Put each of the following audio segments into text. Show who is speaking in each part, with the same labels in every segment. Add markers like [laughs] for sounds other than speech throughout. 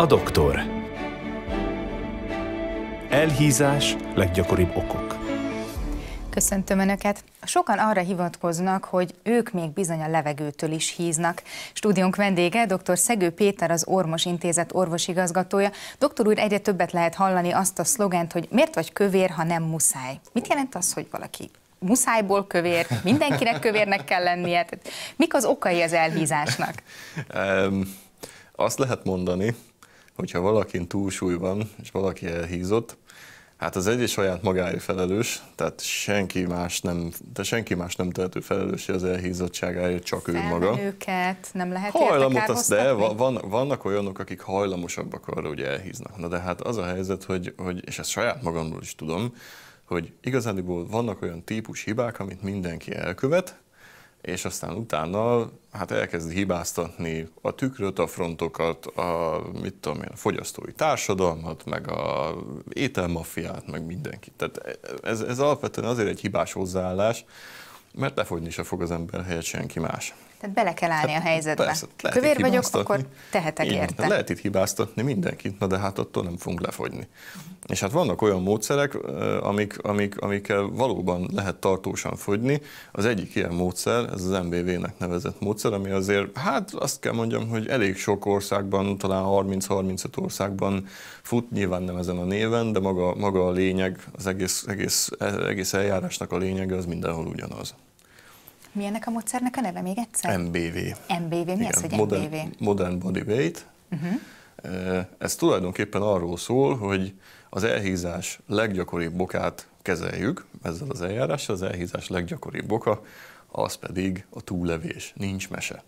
Speaker 1: A doktor. Elhízás leggyakoribb okok.
Speaker 2: Köszöntöm Önöket! Sokan arra hivatkoznak, hogy ők még bizony a levegőtől is híznak. Stúdiónk vendége dr. Szegő Péter, az Ormos Intézet orvosigazgatója. Doktor úr, egyre többet lehet hallani azt a szlogent, hogy miért vagy kövér, ha nem muszáj. Mit jelent az, hogy valaki muszájból kövér, mindenkinek kövérnek kell lennie? Tehát, mik az okai az elhízásnak?
Speaker 1: Um, azt lehet mondani, hogyha valakin túlsúly van, és valaki elhízott, hát az egy saját magáért felelős, tehát senki más nem, de senki más nem tehető felelős az elhízottságáért, csak ő maga.
Speaker 2: őket, nem lehet Hajlamot azt, de
Speaker 1: van, vannak olyanok, akik hajlamosabbak arra, hogy elhíznak. Na de hát az a helyzet, hogy, hogy és ezt saját magamról is tudom, hogy igazából vannak olyan típus hibák, amit mindenki elkövet, és aztán utána hát elkezd hibáztatni a tükröt, a frontokat, a, mit tudom én, a fogyasztói társadalmat, meg a ételmafiát, meg mindenkit. Tehát ez, ez alapvetően azért egy hibás hozzáállás, mert lefogyni se fog az ember helyett senki más.
Speaker 2: Tehát bele kell állni hát, a helyzetbe. Persze, lehet Kövér vagyok, akkor tehetek Így érte. lehet
Speaker 1: itt hibáztatni mindenkit, na de hát attól nem fogunk lefogyni. Mhm. És hát vannak olyan módszerek, amik, amik, amikkel valóban lehet tartósan fogyni. Az egyik ilyen módszer, ez az MBV-nek nevezett módszer, ami azért, hát azt kell mondjam, hogy elég sok országban, talán 30-35 országban fut, nyilván nem ezen a néven, de maga, maga a lényeg, az egész, egész, egész eljárásnak a lényege az mindenhol ugyanaz.
Speaker 2: Mi ennek a módszernek a neve még egyszer? MBV. MBV, mi Igen, az, hogy modern, MBV?
Speaker 1: Modern Body Weight. Uh-huh. Ez tulajdonképpen arról szól, hogy az elhízás leggyakoribb okát kezeljük ezzel az eljárással, az elhízás leggyakoribb oka, az pedig a túllevés, nincs mese.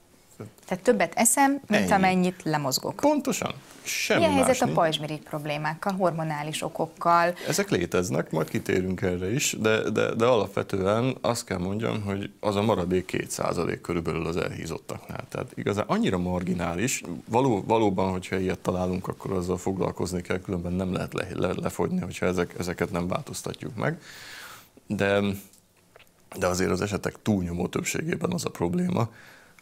Speaker 2: Tehát többet eszem, mint Ennyi. amennyit lemozgok. Pontosan. Semmi Milyen helyzet a pajzsmirigy problémákkal, hormonális okokkal?
Speaker 1: Ezek léteznek, majd kitérünk erre is, de, de, de alapvetően azt kell mondjam, hogy az a maradék 2% körülbelül az elhízottaknál. Tehát igazán annyira marginális, való, valóban, hogyha ilyet találunk, akkor azzal foglalkozni kell, különben nem lehet le, le, lefogyni, hogyha ezek, ezeket nem változtatjuk meg. De, de azért az esetek túlnyomó többségében az a probléma,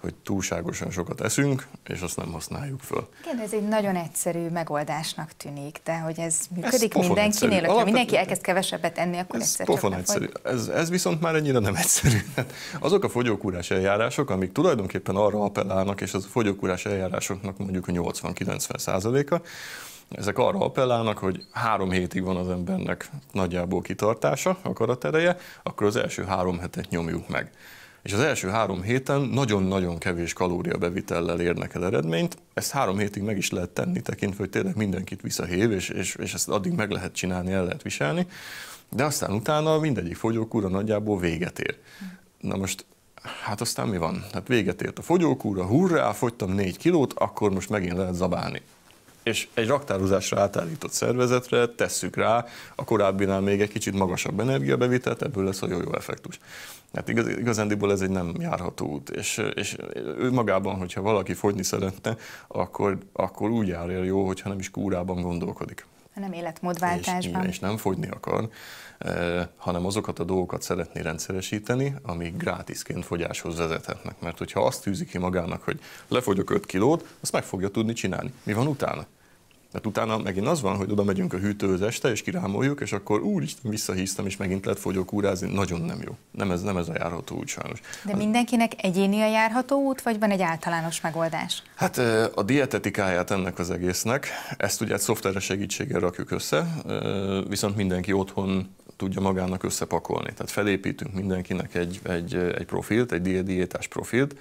Speaker 1: hogy túlságosan sokat eszünk, és azt nem használjuk föl.
Speaker 2: Igen, ez egy nagyon egyszerű megoldásnak tűnik, de hogy ez működik ez mindenkinél, hogyha mindenki elkezd kevesebbet enni, akkor ez egyszer pofon egyszerű.
Speaker 1: Ez, ez viszont már ennyire nem egyszerű. [laughs] Hát azok a fogyókúrás eljárások, amik tulajdonképpen arra appellálnak, és az a fogyókúrás eljárásoknak mondjuk 80-90 százaléka, ezek arra appellálnak, hogy három hétig van az embernek nagyjából kitartása, akaratereje, akkor az első három hetet nyomjuk meg és az első három héten nagyon-nagyon kevés kalóriabevitellel érnek el eredményt. Ezt három hétig meg is lehet tenni, tekintve, hogy tényleg mindenkit visszahív, és, és, és ezt addig meg lehet csinálni, el lehet viselni, de aztán utána mindegyik fogyókúra nagyjából véget ér. Na most hát aztán mi van? Hát véget ért a fogyókúra, hurrá, fogytam négy kilót, akkor most megint lehet zabálni és egy raktározásra átállított szervezetre tesszük rá a korábbinál még egy kicsit magasabb energiabevitelt, ebből lesz a jó-jó effektus. Hát igaz, igazándiból ez egy nem járható út, és, és ő magában, hogyha valaki fogyni szeretne, akkor, akkor úgy jár el jó, hogyha nem is kúrában gondolkodik
Speaker 2: hanem életmódváltásban. És, és
Speaker 1: nem fogyni akar, eh, hanem azokat a dolgokat szeretné rendszeresíteni, amik grátisként fogyáshoz vezethetnek. Mert hogyha azt tűzi ki magának, hogy lefogyok 5 kilót, azt meg fogja tudni csinálni. Mi van utána? Mert utána megint az van, hogy oda megyünk a hűtőhöz este, és kirámoljuk, és akkor úristen, visszahíztam, és megint lehet fogyókúrázni. Nagyon nem jó. Nem ez, nem ez a járható út sajnos. De
Speaker 2: az... Hát- mindenkinek egyéni a járható út, vagy van egy általános megoldás?
Speaker 1: Hát a dietetikáját ennek az egésznek, ezt ugye egy szoftveres segítséggel rakjuk össze, viszont mindenki otthon tudja magának összepakolni. Tehát felépítünk mindenkinek egy, egy, egy profilt, egy diétás profilt,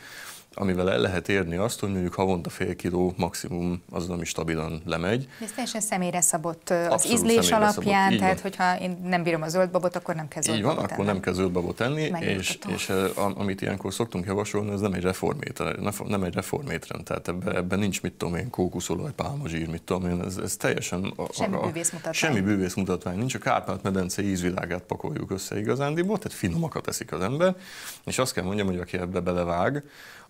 Speaker 1: amivel el lehet érni azt, hogy mondjuk havonta fél kiló maximum az, ami stabilan lemegy.
Speaker 2: Ez teljesen személyre szabott az Abszolút ízlés alapján, szabott. tehát van. hogyha én nem bírom a zöld babot, akkor nem kezdődik. Így van, akkor
Speaker 1: nem kezdődik babot enni, és, és amit ilyenkor szoktunk javasolni, ez nem egy reformétre, nem egy reformétren, tehát ebben ebbe nincs mit tudom én, vagy pálmazsír, mit tudom én, ez, ez teljesen a, semmi, a, bűvészmutatvány. semmi bűvészmutatvány nincs, a Kárpát-medence ízvilágát pakoljuk össze igazándiból, tehát finomakat eszik az ember, és azt kell mondjam, hogy aki ebbe belevág,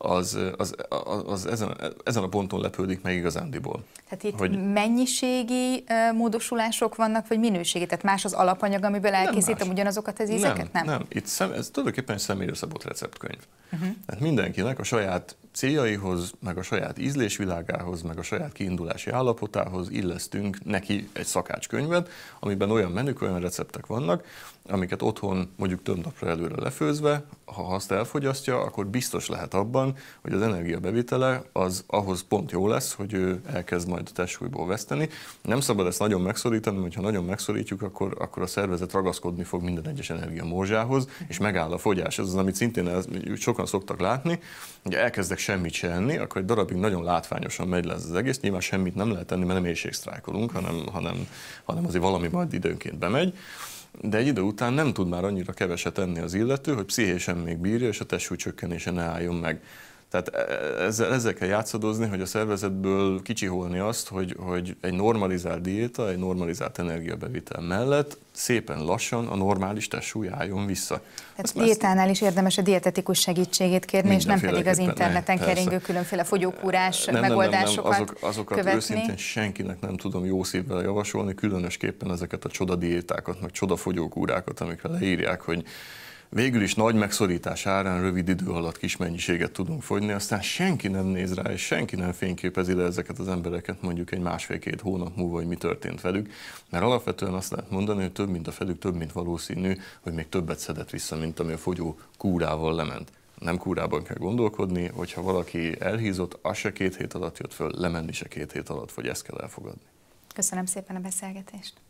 Speaker 1: az, az, az, az ezen, ezen a ponton lepődik meg igazándiból.
Speaker 2: Tehát itt hogy... mennyiségi módosulások vannak, vagy minőségi? Tehát más az alapanyag, amiből elkészítem ugyanazokat az ízeket? Nem, nem. nem.
Speaker 1: Itt szem, ez tulajdonképpen egy személyre szabott receptkönyv. Uh-huh. Mhm. Tehát mindenkinek a saját céljaihoz, meg a saját ízlésvilágához, meg a saját kiindulási állapotához illesztünk neki egy szakácskönyvet, amiben olyan menük, olyan receptek vannak, amiket otthon mondjuk több napra előre lefőzve, ha azt elfogyasztja, akkor biztos lehet abban, hogy az energiabevitele az ahhoz pont jó lesz, hogy ő elkezd majd a testsúlyból veszteni. Nem szabad ezt nagyon megszorítani, mert ha nagyon megszorítjuk, akkor, akkor a szervezet ragaszkodni fog minden egyes energia morzsához, és megáll a fogyás. Ez az, amit szintén sokan szoktak látni, hogy elkezdek semmit se enni, akkor egy darabig nagyon látványosan megy ez az egész. Nyilván semmit nem lehet enni, mert nem éjségsztrájkolunk, hanem, hanem, hanem azért valami majd időnként bemegy de egy idő után nem tud már annyira keveset enni az illető, hogy pszichésen még bírja, és a testsúlycsökkenése ne álljon meg. Tehát e- e- ezzel, ezzel kell játszadozni, hogy a szervezetből kicsiholni azt, hogy, hogy egy normalizált diéta, egy normalizált energiabevitel mellett szépen lassan a normális testsúly álljon vissza.
Speaker 2: Tehát diétánál is érdemes a dietetikus segítségét kérni, és nem pedig az interneten ne, keringő persze. különféle fogyókúrás nem, nem, megoldásokat nem, nem, azok, Azokat követni. őszintén
Speaker 1: senkinek nem tudom jó szívvel javasolni, különösképpen ezeket a csoda diétákat, meg csoda fogyókúrákat, amikre leírják, hogy végül is nagy megszorítás árán rövid idő alatt kis mennyiséget tudunk fogyni, aztán senki nem néz rá, és senki nem fényképezi le ezeket az embereket mondjuk egy másfél-két hónap múlva, hogy mi történt velük, mert alapvetően azt lehet mondani, hogy több mint a felük, több mint valószínű, hogy még többet szedett vissza, mint ami a fogyó kúrával lement nem kúrában kell gondolkodni, hogyha valaki elhízott, az se két hét alatt jött föl, lemenni se két hét alatt, vagy ezt kell elfogadni.
Speaker 2: Köszönöm szépen a beszélgetést.